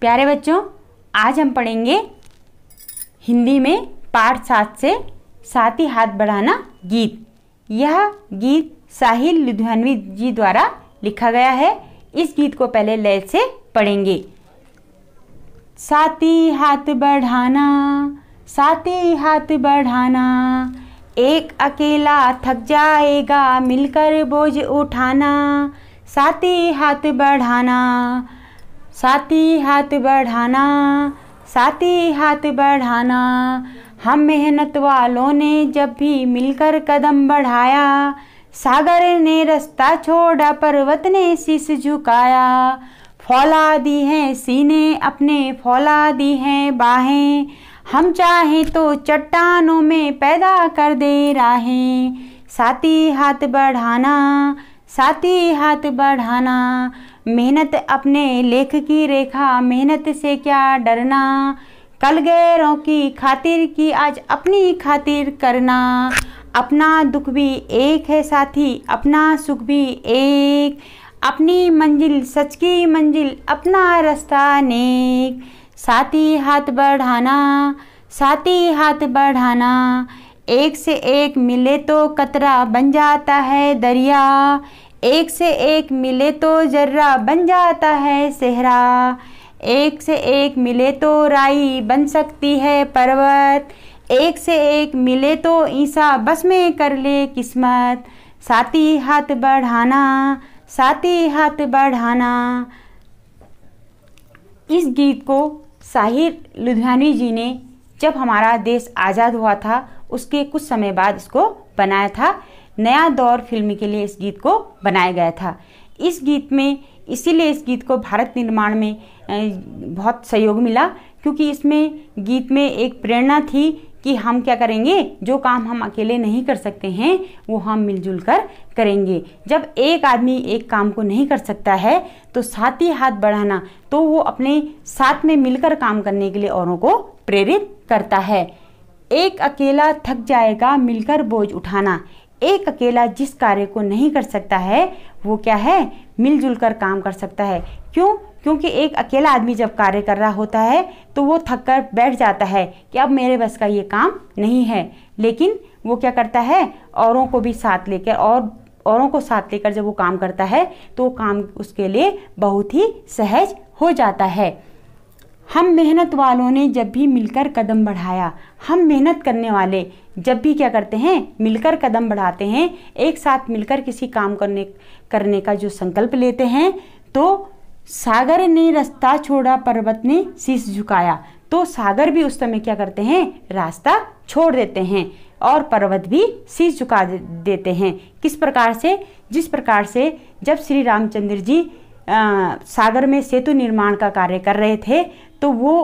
प्यारे बच्चों आज हम पढ़ेंगे हिंदी में पाठ सात से साथी हाथ बढ़ाना गीत यह गीत साहिल लुधियानवी जी द्वारा लिखा गया है इस गीत को पहले लय से पढ़ेंगे साथी हाथ बढ़ाना साथी हाथ बढ़ाना एक अकेला थक जाएगा मिलकर बोझ उठाना साथी हाथ बढ़ाना साथी हाथ बढ़ाना साथी हाथ बढ़ाना हम मेहनत वालों ने जब भी मिलकर कदम बढ़ाया सागर ने रास्ता छोड़ा पर्वत ने शीश झुकाया फौला दी हैं सीने अपने फौला दी हैं बाहें हम चाहें तो चट्टानों में पैदा कर दे राहें साथी हाथ बढ़ाना साथी हाथ बढ़ाना मेहनत अपने लेख की रेखा मेहनत से क्या डरना कल गैरों की खातिर की आज अपनी खातिर करना अपना दुख भी एक है साथी अपना सुख भी एक अपनी मंजिल सच की मंजिल अपना रास्ता नेक साथी हाथ बढ़ाना साथी हाथ बढ़ाना एक से एक मिले तो कतरा बन जाता है दरिया एक से एक मिले तो जर्रा बन जाता है सेहरा एक से एक मिले तो राई बन सकती है पर्वत एक से एक मिले तो ईसा बस में कर ले किस्मत साथी हाथ बढ़ाना साथी हाथ बढ़ाना इस गीत को साहिर लुधियानवी जी ने जब हमारा देश आज़ाद हुआ था उसके कुछ समय बाद इसको बनाया था नया दौर फिल्म के लिए इस गीत को बनाया गया था इस गीत में इसीलिए इस गीत को भारत निर्माण में बहुत सहयोग मिला क्योंकि इसमें गीत में एक प्रेरणा थी कि हम क्या करेंगे जो काम हम अकेले नहीं कर सकते हैं वो हम मिलजुल कर करेंगे जब एक आदमी एक काम को नहीं कर सकता है तो साथ ही हाथ बढ़ाना तो वो अपने साथ में मिलकर काम करने के लिए औरों को प्रेरित करता है एक अकेला थक जाएगा मिलकर बोझ उठाना एक अकेला जिस कार्य को नहीं कर सकता है वो क्या है मिलजुल कर काम कर सकता है क्यों क्योंकि एक अकेला आदमी जब कार्य कर रहा होता है तो वो थक कर बैठ जाता है कि अब मेरे बस का ये काम नहीं है लेकिन वो क्या करता है औरों को भी साथ लेकर और औरों को साथ लेकर जब वो काम करता है तो वो काम उसके लिए बहुत ही सहज हो जाता है हम मेहनत वालों ने जब भी मिलकर कदम बढ़ाया हम मेहनत करने वाले जब भी क्या करते हैं मिलकर कदम बढ़ाते हैं एक साथ मिलकर किसी काम करने करने का जो संकल्प लेते हैं तो सागर ने रास्ता छोड़ा पर्वत ने शीश झुकाया तो सागर भी उस समय क्या करते हैं रास्ता छोड़ देते हैं और पर्वत भी शीश झुका देते हैं किस प्रकार से जिस प्रकार से जब श्री रामचंद्र जी आ, सागर में सेतु निर्माण का कार्य कर रहे थे तो वो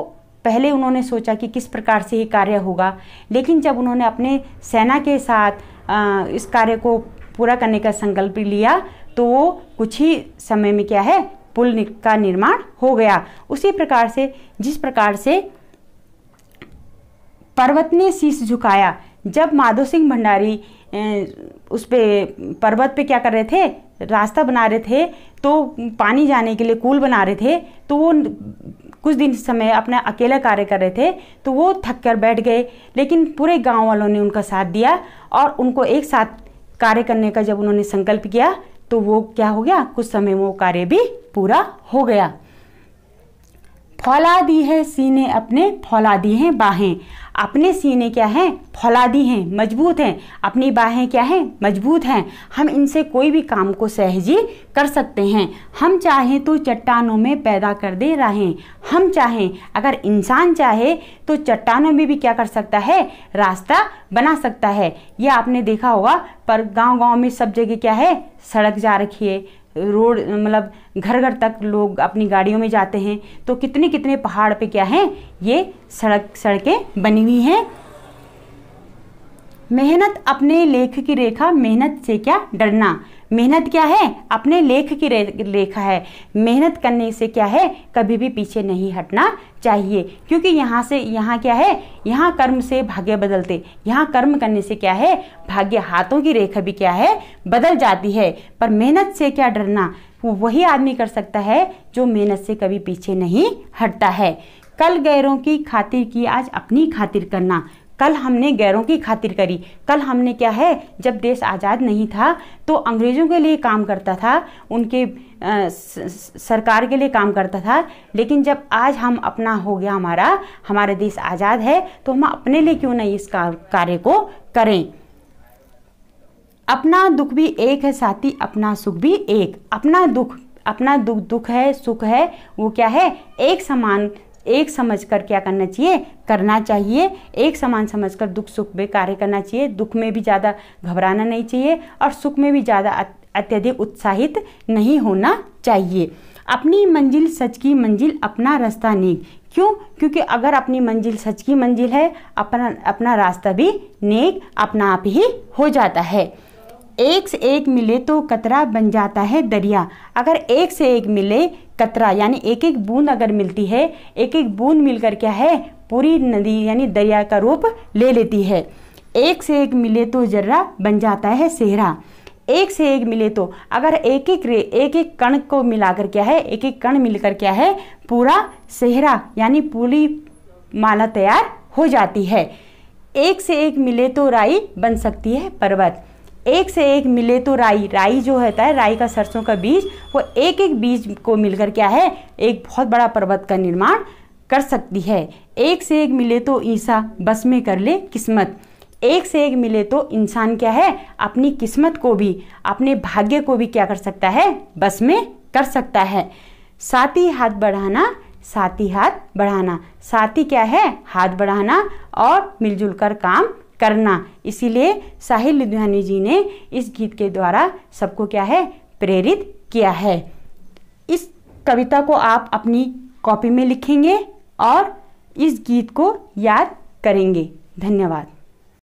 पहले उन्होंने सोचा कि किस प्रकार से ये कार्य होगा लेकिन जब उन्होंने अपने सेना के साथ इस कार्य को पूरा करने का संकल्प लिया तो वो कुछ ही समय में क्या है पुल का निर्माण हो गया उसी प्रकार से जिस प्रकार से पर्वत ने शीश झुकाया जब माधो सिंह भंडारी उस पर पर्वत पे क्या कर रहे थे रास्ता बना रहे थे तो पानी जाने के लिए कूल बना रहे थे तो वो कुछ दिन समय अपना अकेला कार्य कर रहे थे तो वो थक कर बैठ गए लेकिन पूरे गांव वालों ने उनका साथ दिया और उनको एक साथ कार्य करने का जब उन्होंने संकल्प किया तो वो क्या हो गया कुछ समय में वो कार्य भी पूरा हो गया फौला दी है सीने अपने फौला दी हैं बाहें अपने सीने क्या हैं फौला दी हैं मजबूत हैं अपनी बाहें क्या हैं मजबूत हैं हम इनसे कोई भी काम को सहजी कर सकते हैं हम चाहें तो चट्टानों में पैदा कर दे राहें हम चाहें अगर इंसान चाहे तो चट्टानों में भी क्या कर सकता है रास्ता बना सकता है यह आपने देखा होगा पर गांव गांव में सब जगह क्या है सड़क जा रखी है रोड मतलब घर घर तक लोग अपनी गाड़ियों में जाते हैं तो कितने कितने पहाड़ पे क्या है ये सड़क सड़कें बनी हुई हैं मेहनत अपने लेख की रेखा मेहनत से क्या डरना मेहनत क्या है अपने लेख की रेखा है मेहनत करने से क्या है कभी भी पीछे नहीं हटना चाहिए क्योंकि यहाँ से यहाँ क्या है यहाँ कर्म से भाग्य बदलते यहाँ कर्म करने से क्या है भाग्य हाथों की रेखा भी क्या है बदल जाती है पर मेहनत से क्या डरना वही आदमी कर सकता है जो मेहनत से कभी पीछे नहीं हटता है कल गैरों की खातिर की आज अपनी खातिर करना कल हमने गैरों की खातिर करी कल हमने क्या है जब देश आज़ाद नहीं था तो अंग्रेज़ों के लिए काम करता था उनके आ, सरकार के लिए काम करता था लेकिन जब आज हम अपना हो गया हमारा हमारा देश आज़ाद है तो हम अपने लिए क्यों नहीं इस कार्य को करें अपना दुख भी एक है साथी अपना सुख भी एक अपना दुख अपना दुख दुख है सुख है वो क्या है एक समान एक समझकर क्या करना चाहिए करना चाहिए एक समान समझकर दुख सुख में कार्य करना चाहिए दुख में भी ज़्यादा घबराना नहीं चाहिए और सुख में भी ज़्यादा अत्यधिक उत्साहित नहीं होना चाहिए अपनी मंजिल सच की मंजिल अपना रास्ता नेक क्यों क्योंकि अगर अपनी मंजिल सच की मंजिल है अपना अपना रास्ता भी नेक अपना आप ही हो जाता है एक से एक मिले तो कतरा बन जाता है दरिया अगर एक से एक मिले कतरा यानी एक एक बूंद अगर मिलती है एक एक बूंद मिलकर क्या है पूरी नदी यानी दरिया का रूप ले लेती है एक से एक मिले तो जर्रा बन जाता है सेहरा एक से एक मिले तो अगर एक एक रे एक एक कण को मिलाकर क्या है एक एक कण मिलकर क्या है पूरा सेहरा यानी पूरी माला तैयार हो जाती है एक से एक मिले तो राई बन सकती है पर्वत एक से एक मिले तो राई राई जो होता है राई का सरसों का बीज वो एक एक बीज को मिलकर क्या है एक बहुत बड़ा पर्वत का निर्माण कर सकती है एक से एक मिले तो ईसा बस में कर ले किस्मत एक से एक मिले तो इंसान क्या है अपनी किस्मत को भी अपने भाग्य को भी क्या कर सकता है बस में कर सकता है साथ ही हाथ बढ़ाना साथी हाथ बढ़ाना साथी क्या है हाथ बढ़ाना और मिलजुल कर काम करना इसीलिए साहिल लुधियानी जी ने इस गीत के द्वारा सबको क्या है प्रेरित किया है इस कविता को आप अपनी कॉपी में लिखेंगे और इस गीत को याद करेंगे धन्यवाद